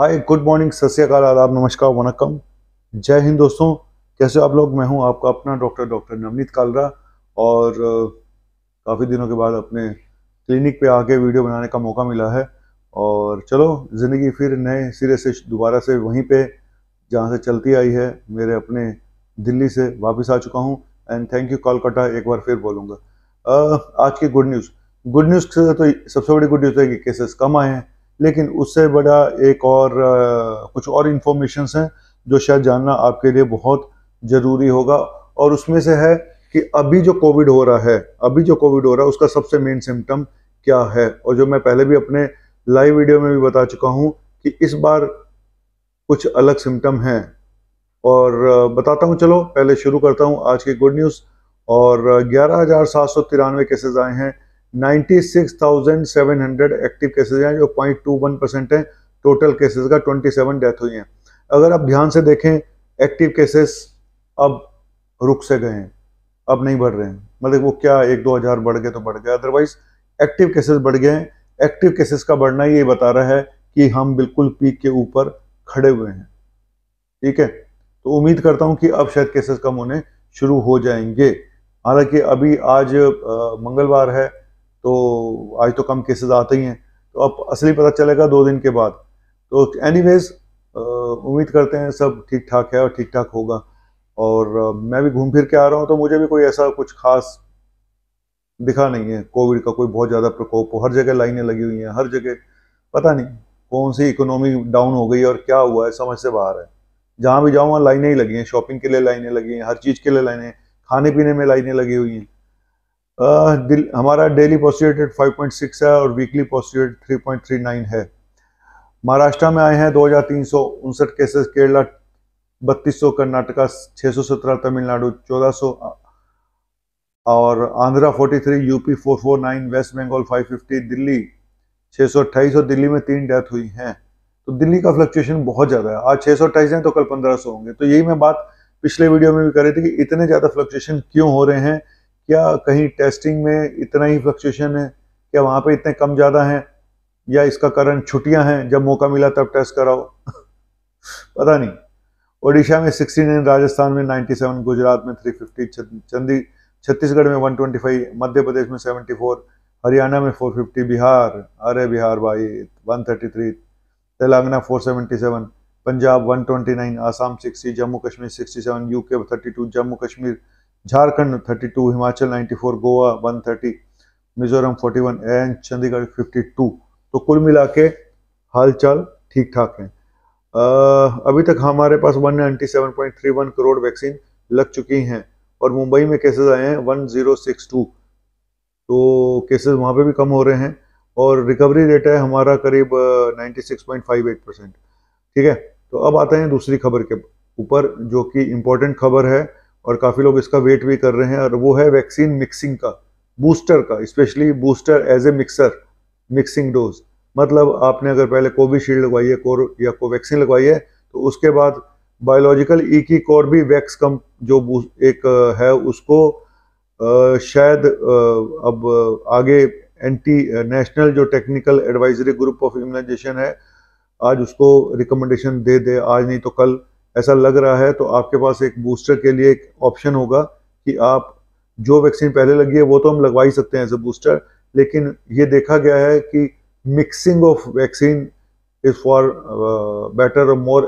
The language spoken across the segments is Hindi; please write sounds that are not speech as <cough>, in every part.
हाय गुड मॉर्निंग सत श्रीकाल आदाब नमस्कार वनकम जय हिंद दोस्तों कैसे आप लोग मैं हूं आपका अपना डॉक्टर डॉक्टर नवनीत कालरा और काफ़ी दिनों के बाद अपने क्लिनिक पे आके वीडियो बनाने का मौका मिला है और चलो ज़िंदगी फिर नए सिरे से दोबारा से वहीं पे जहां से चलती आई है मेरे अपने दिल्ली से वापस आ चुका हूँ एंड थैंक यू कोलकाता एक बार फिर बोलूँगा आज की गुड न्यूज़ गुड न्यूज़ से तो सबसे बड़ी गुड न्यूज़ तो है कि केसेस कम आए हैं लेकिन उससे बड़ा एक और कुछ और इन्फॉर्मेशंस हैं जो शायद जानना आपके लिए बहुत ज़रूरी होगा और उसमें से है कि अभी जो कोविड हो रहा है अभी जो कोविड हो रहा है उसका सबसे मेन सिम्टम क्या है और जो मैं पहले भी अपने लाइव वीडियो में भी बता चुका हूँ कि इस बार कुछ अलग सिम्टम हैं और बताता हूँ चलो पहले शुरू करता हूँ आज की गुड न्यूज़ और ग्यारह हज़ार सात सौ तिरानवे केसेज आए हैं 96,700 एक्टिव केसेज हैं जो 0.21 परसेंट हैं टोटल केसेस का 27 डेथ हुई हैं अगर आप ध्यान से देखें एक्टिव केसेस अब रुक से गए हैं अब नहीं बढ़ रहे हैं मतलब वो क्या एक दो हज़ार बढ़ गए तो बढ़ गए अदरवाइज एक्टिव केसेस बढ़ गए हैं एक्टिव केसेस का बढ़ना ये बता रहा है कि हम बिल्कुल पीक के ऊपर खड़े हुए हैं ठीक है तो उम्मीद करता हूँ कि अब शायद केसेस कम होने शुरू हो जाएंगे हालांकि अभी आज आ, मंगलवार है तो आज तो कम केसेस आते ही हैं तो अब असली पता चलेगा दो दिन के बाद तो एनीवेज उम्मीद करते हैं सब ठीक ठाक है और ठीक ठाक होगा और मैं भी घूम फिर के आ रहा हूँ तो मुझे भी कोई ऐसा कुछ खास दिखा नहीं है कोविड का कोई बहुत ज़्यादा प्रकोप हो हर जगह लाइनें लगी हुई हैं हर जगह पता नहीं कौन सी इकोनॉमी डाउन हो गई और क्या हुआ है समझ से बाहर है जहाँ भी जाऊँ वहाँ लाइनें ही लगी हैं शॉपिंग के लिए लाइनें लगी हैं हर चीज़ के लिए लाइनें खाने पीने में लाइनें लगी हुई हैं Uh, दिल, हमारा डेली पॉजिटिव रेट 5.6 है और वीकली पॉजिटिव रेट 3.39 है महाराष्ट्र में आए हैं दो हज़ार तीन सौ उनसठ केसेस केरला बत्तीस सौ कर्नाटका छह सौ सत्रह तमिलनाडु चौदह सौ और Andhra forty three UP four four nine west Bengal five fifty Delhi छः सौ अट्ठाईस और दिल्ली में तीन डेथ हुई हैं तो दिल्ली का फ्लक्चुएशन बहुत ज़्यादा है आज छः सौ अट्ठाईस हैं तो कल पंद्रह सौ होंगे तो यही मैं बात पिछले वीडियो में भी कर रही थी कि इतने ज़्यादा फ्लक्चुएशन क्यों हो रहे हैं क्या कहीं टेस्टिंग में इतना ही फ्लक्चुएशन है क्या वहाँ पे इतने कम ज़्यादा हैं या इसका कारण छुट्टियाँ हैं जब मौका मिला तब टेस्ट कराओ <laughs> पता नहीं ओडिशा में सिक्सटी नाइन राजस्थान में नाइन्टी सेवन गुजरात में थ्री फिफ्टी चंदी छत्तीसगढ़ में one twenty five Madhya Pradesh में सेवेंटी फोर हरियाणा में फोर फिफ्टी बिहार अरे बिहार भाई one thirty three Telangana four seventy seven Punjab one twenty nine Assam sixty Jammu Kashmir sixty के UK two Jammu Kashmir Jharkhand 32 Himachal 94 Goa 130 Mizoram 41 and Chandigarh 52 तो कुल मिला के हालचाल ठीक ठाक है अभी तक हमारे पास वन नाइन्टी करोड़ वैक्सीन लग चुकी हैं और मुंबई में केसेस आए हैं 1062 तो केसेस वहाँ पे भी कम हो रहे हैं और रिकवरी रेट है हमारा करीब 96.58 परसेंट ठीक है तो अब आते हैं दूसरी खबर के ऊपर जो कि इम्पोर्टेंट खबर है और काफ़ी लोग इसका वेट भी कर रहे हैं और वो है वैक्सीन मिक्सिंग का बूस्टर का specially booster as a mixer mixing dose मतलब आपने अगर पहले कोविशील्ड लगवाई है कोर या कोवैक्सीन लगवाई है तो उसके बाद बायोलॉजिकल ई की कोर भी वैक्स कम जो एक है उसको शायद अब आगे एंटी नेशनल जो technical advisory group of immunization है आज उसको रिकमेंडेशन दे दे आज नहीं तो कल ऐसा लग रहा है तो आपके पास एक बूस्टर के लिए एक ऑप्शन होगा कि आप जो वैक्सीन पहले लगी है वो तो हम लगवा ही सकते हैं एज ए बूस्टर लेकिन ये देखा गया है कि mixing of vaccine is for better और मोर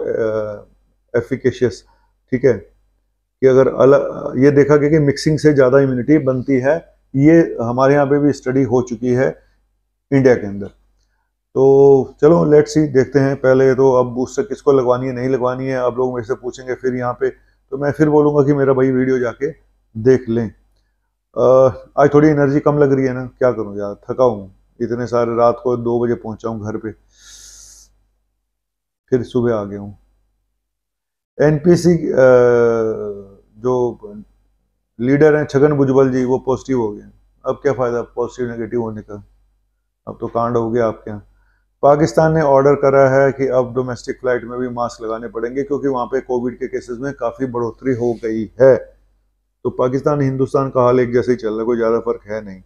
एफिकेशियस ठीक है कि अगर अलग ये देखा गया कि मिक्सिंग से ज़्यादा इम्यूनिटी बनती है ये हमारे यहाँ पे भी स्टडी हो चुकी है इंडिया के अंदर तो चलो लेट सी देखते हैं पहले तो अब बूस्टर किसको लगवानी है नहीं लगवानी है अब लोग मेरे से पूछेंगे फिर यहाँ पे तो मैं फिर बोलूँगा कि मेरा भाई वीडियो जाके देख लें आज थोड़ी एनर्जी कम लग रही है ना क्या करूँ यार थका हूँ इतने सारे रात को दो बजे पहुँचा हूँ घर पे फिर सुबह आ गया हूँ एन जो लीडर हैं छगन भुजबल जी वो पॉजिटिव हो गए अब क्या फ़ायदा पॉजिटिव नेगेटिव होने का अब तो कांड हो गया आपके यहाँ पाकिस्तान ने ऑर्डर करा है कि अब डोमेस्टिक फ्लाइट में भी मास्क लगाने पड़ेंगे क्योंकि वहाँ पे कोविड के केसेस में काफ़ी बढ़ोतरी हो गई है तो पाकिस्तान हिंदुस्तान का हाल एक जैसे ही चल रहा कोई ज़्यादा फर्क है नहीं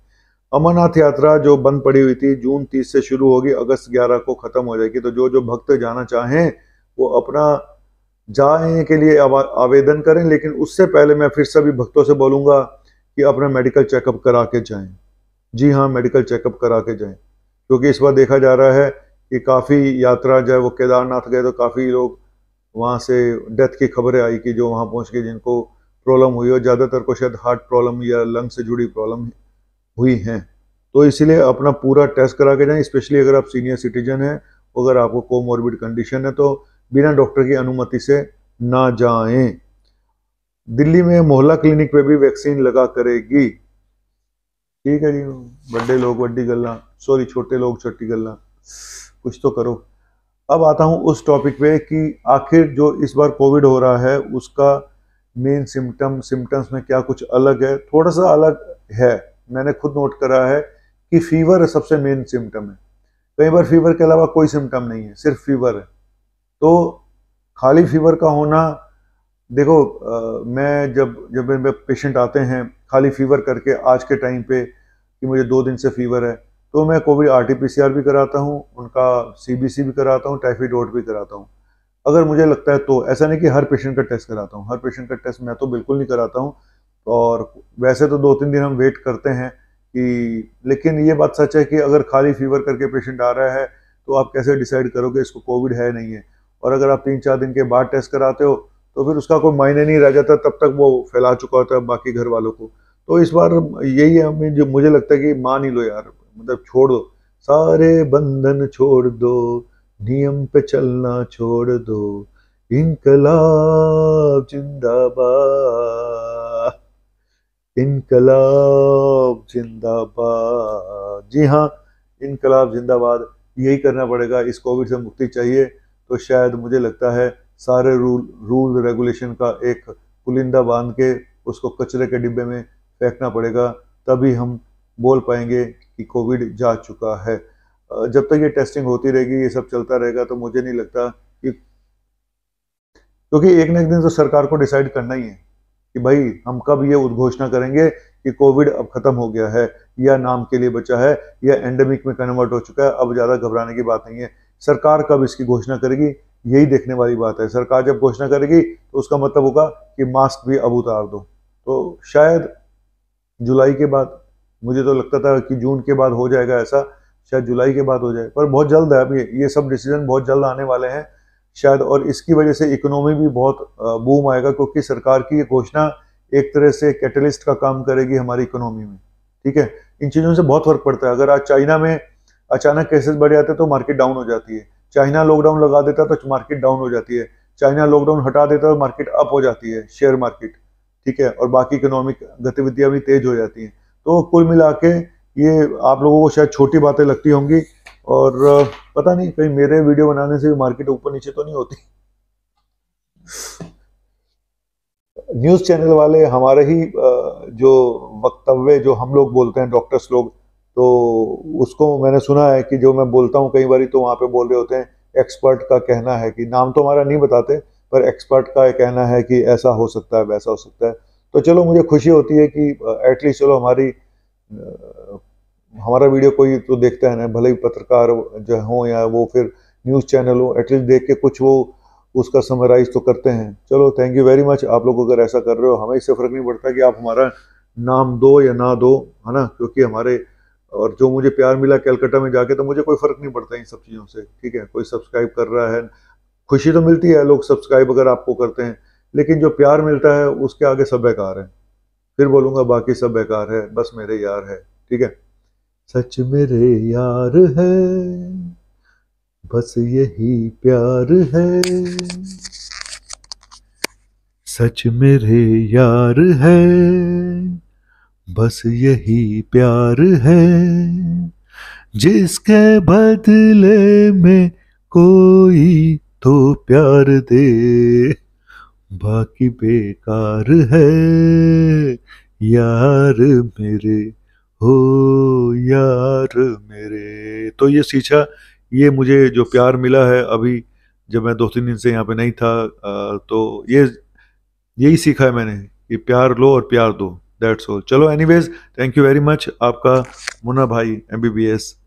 अमरनाथ यात्रा जो बंद पड़ी हुई थी जून तीस से शुरू होगी अगस्त ग्यारह को ख़त्म हो जाएगी तो जो जो भक्त जाना चाहें वो अपना जाने के लिए आवेदन करें लेकिन उससे पहले मैं फिर सभी भक्तों से बोलूँगा कि अपना मेडिकल चेकअप करा के जाएँ जी हाँ मेडिकल चेकअप करा के जाएँ क्योंकि इस बार देखा जा रहा है कि काफ़ी यात्रा जो है वो केदारनाथ गए तो काफ़ी लोग वहाँ से डेथ की खबरें आई कि जो वहाँ पहुँच के जिनको प्रॉब्लम हुई और ज़्यादातर को शायद हार्ट प्रॉब्लम या लंग से जुड़ी प्रॉब्लम हुई हैं तो इसलिए अपना पूरा टेस्ट करा के जाएं स्पेशली अगर आप सीनियर सिटीजन हैं अगर आपको कोमोरबिड कंडीशन है तो बिना डॉक्टर की अनुमति से ना जाएं दिल्ली में मोहल्ला क्लिनिक पे भी वैक्सीन लगा करेगी ठीक है जी बड़े लोग बड़ी गल्ला सॉरी छोटे लोग छोटी गल्ला कुछ तो करो अब आता हूँ उस टॉपिक पे कि आखिर जो इस बार कोविड हो रहा है उसका मेन सिम्टम सिम्टम्स में क्या कुछ अलग है थोड़ा सा अलग है मैंने खुद नोट करा है कि फीवर सबसे मेन सिम्टम है कई बार फीवर के अलावा कोई सिम्टम नहीं है सिर्फ फीवर है तो खाली फीवर का होना देखो आ, मैं जब जब मेरे पेशेंट आते हैं खाली फीवर करके आज के टाइम पे कि मुझे दो दिन से फीवर है तो मैं कोविड आर टी भी कराता हूँ उनका सी भी कराता हूँ टाइफीडोट भी कराता हूँ अगर मुझे लगता है तो ऐसा नहीं कि हर पेशेंट का टेस्ट कराता हूँ हर पेशेंट का टेस्ट मैं तो बिल्कुल नहीं कराता हूँ और वैसे तो दो तीन दिन हम वेट करते हैं कि लेकिन ये बात सच है कि अगर खाली फीवर करके पेशेंट आ रहा है तो आप कैसे डिसाइड करोगे इसको कोविड है नहीं है और अगर आप तीन चार दिन के बाद टेस्ट कराते हो तो फिर उसका कोई मायने नहीं रह जाता तब तक वो फैला चुका होता है बाकी घर वालों को तो इस बार यही है जो मुझे लगता है कि मान ही लो यार मतलब छोड़ दो सारे बंधन छोड़ दो नियम पे चलना छोड़ दो इनकलाब जिंदाबाद इनकलाब जिंदाबाद जी हाँ इनकलाब जिंदाबाद यही करना पड़ेगा इस कोविड से मुक्ति चाहिए तो शायद मुझे लगता है सारे रूल रूल रेगुलेशन का एक पुलिंदा बांध के उसको कचरे के डिब्बे में फेंकना पड़ेगा तभी हम बोल पाएंगे कि कोविड जा चुका है जब तक ये टेस्टिंग होती रहेगी ये सब चलता रहेगा तो मुझे नहीं लगता कि क्योंकि तो एक ना एक दिन तो सरकार को डिसाइड करना ही है कि भाई हम कब ये उद्घोषणा करेंगे कि कोविड अब खत्म हो गया है या नाम के लिए बचा है या एंडेमिक में कन्वर्ट हो चुका है अब ज़्यादा घबराने की बात नहीं है सरकार कब इसकी घोषणा करेगी यही देखने वाली बात है सरकार जब घोषणा करेगी तो उसका मतलब होगा कि मास्क भी अब उतार दो तो शायद जुलाई के बाद मुझे तो लगता था कि जून के बाद हो जाएगा ऐसा शायद जुलाई के बाद हो जाए पर बहुत जल्द है अभी ये ये सब डिसीजन बहुत जल्द आने वाले हैं शायद और इसकी वजह से इकोनॉमी भी बहुत बूम आएगा क्योंकि सरकार की ये घोषणा एक तरह से कैटलिस्ट का काम करेगी हमारी इकोनॉमी में ठीक है इन चीज़ों से बहुत फर्क पड़ता है अगर आज चाइना में अचानक केसेस बढ़ जाते तो मार्केट डाउन हो जाती है चाइना लॉकडाउन लगा देता तो मार्केट डाउन हो जाती है चाइना लॉकडाउन हटा देता तो मार्केट अप हो जाती है शेयर मार्केट ठीक है और बाकी इकोनॉमिक गतिविधियां भी तेज हो जाती हैं तो कुल मिला के ये आप लोगों को शायद छोटी बातें लगती होंगी और पता नहीं कहीं मेरे वीडियो बनाने से भी मार्केट ऊपर नीचे तो नहीं होती न्यूज़ चैनल वाले हमारे ही जो वक्तव्य जो हम लोग बोलते हैं डॉक्टर्स लोग तो उसको मैंने सुना है कि जो मैं बोलता हूँ कई बार तो वहाँ पे बोल रहे होते हैं एक्सपर्ट का कहना है कि नाम तो हमारा नहीं बताते पर एक्सपर्ट का कहना है कि ऐसा हो सकता है वैसा हो सकता है तो चलो मुझे खुशी होती है कि एटलीस्ट चलो हमारी हमारा वीडियो कोई तो देखता है ना भले ही पत्रकार जो हों या वो फिर न्यूज़ चैनल हो एटलीस्ट देख के कुछ वो उसका समराइज तो करते हैं चलो थैंक यू वेरी मच आप लोग अगर ऐसा कर रहे हो हमें इससे फ़र्क नहीं पड़ता कि आप हमारा नाम दो या ना दो है ना क्योंकि हमारे और जो मुझे प्यार मिला कैलकटा में जाके तो मुझे कोई फ़र्क नहीं पड़ता इन सब चीज़ों से ठीक है कोई सब्सक्राइब कर रहा है खुशी तो मिलती है लोग सब्सक्राइब अगर आपको करते हैं लेकिन जो प्यार मिलता है उसके आगे सब बेकार है फिर बोलूंगा बाकी सब बेकार है बस मेरे यार है ठीक है सच मेरे यार है बस यही प्यार है सच मेरे यार है बस यही प्यार है जिसके बदले में कोई तो प्यार दे बाकी बेकार है यार मेरे हो यार मेरे तो ये सीछा ये मुझे जो प्यार मिला है अभी जब मैं दो तीन दिन से यहाँ पे नहीं था तो ये यही सीखा है मैंने कि प्यार लो और प्यार दो दैट्स ऑल चलो anyways thank you very much आपका मुन्ना भाई एम बी बी एस